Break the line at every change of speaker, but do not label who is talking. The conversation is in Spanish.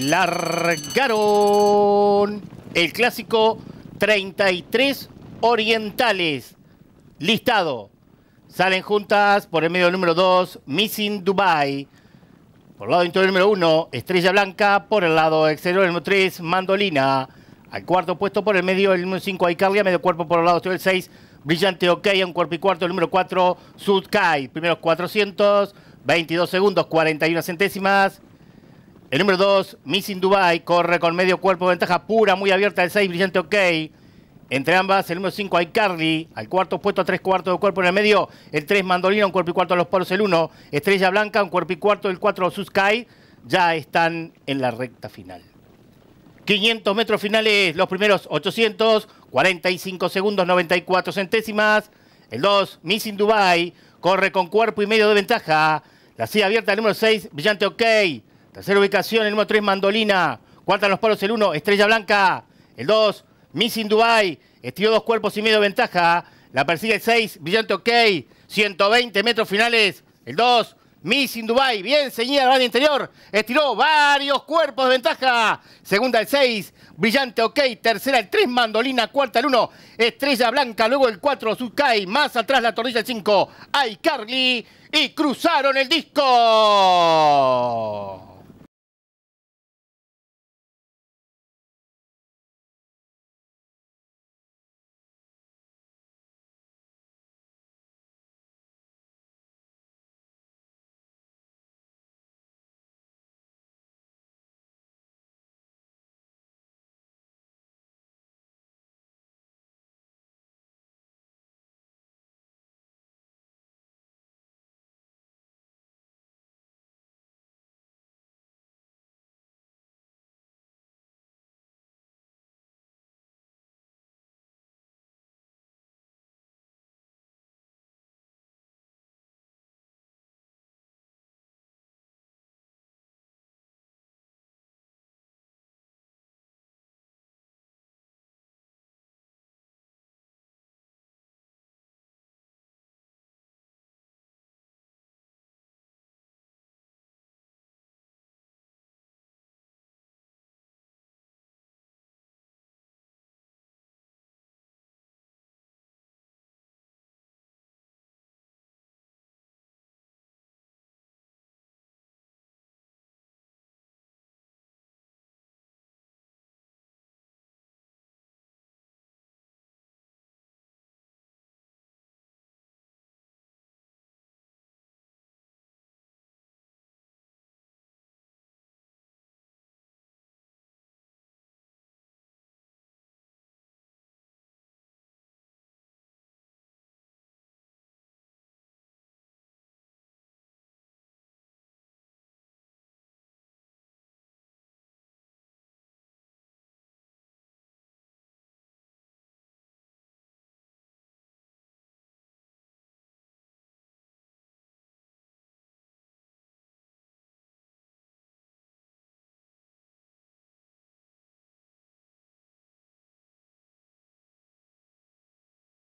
Largaron el clásico 33 Orientales. Listado. Salen juntas por el medio del número 2, Missing Dubai. Por el lado interior número 1, Estrella Blanca. Por el lado exterior número 3, Mandolina. Al cuarto puesto por el medio el número 5, Aicarlia. Medio cuerpo por el lado exterior el 6, Brillante OK. A un cuerpo y cuarto el número 4, Sudkai. Primeros 400, 22 segundos, 41 centésimas. El número 2, Missing Dubai, corre con medio cuerpo, de ventaja pura, muy abierta el 6, brillante ok. Entre ambas, el número 5, Icardi, al cuarto puesto, a tres cuartos de cuerpo en el medio. El 3, Mandolina, un cuerpo y cuarto a los polos, el 1. Estrella Blanca, un cuerpo y cuarto, el 4, Suskai. Ya están en la recta final. 500 metros finales, los primeros 800, 45 segundos, 94 centésimas. El 2, Missing Dubai, corre con cuerpo y medio de ventaja. La silla abierta, el número 6, brillante ok. Tercera ubicación, el número 3, Mandolina. Cuarta los palos, el 1, Estrella Blanca. El 2, Missing Dubai. Estiró dos cuerpos y medio de ventaja. La persigue el 6, Brillante OK. 120 metros finales. El 2, Missing Dubai. Bien ceñida la interior. Estiró varios cuerpos de ventaja. Segunda el 6, Brillante OK. Tercera el 3, Mandolina. Cuarta el 1, Estrella Blanca. Luego el 4, Zukai. Más atrás la tornilla, el 5, iCarly. Y cruzaron el disco.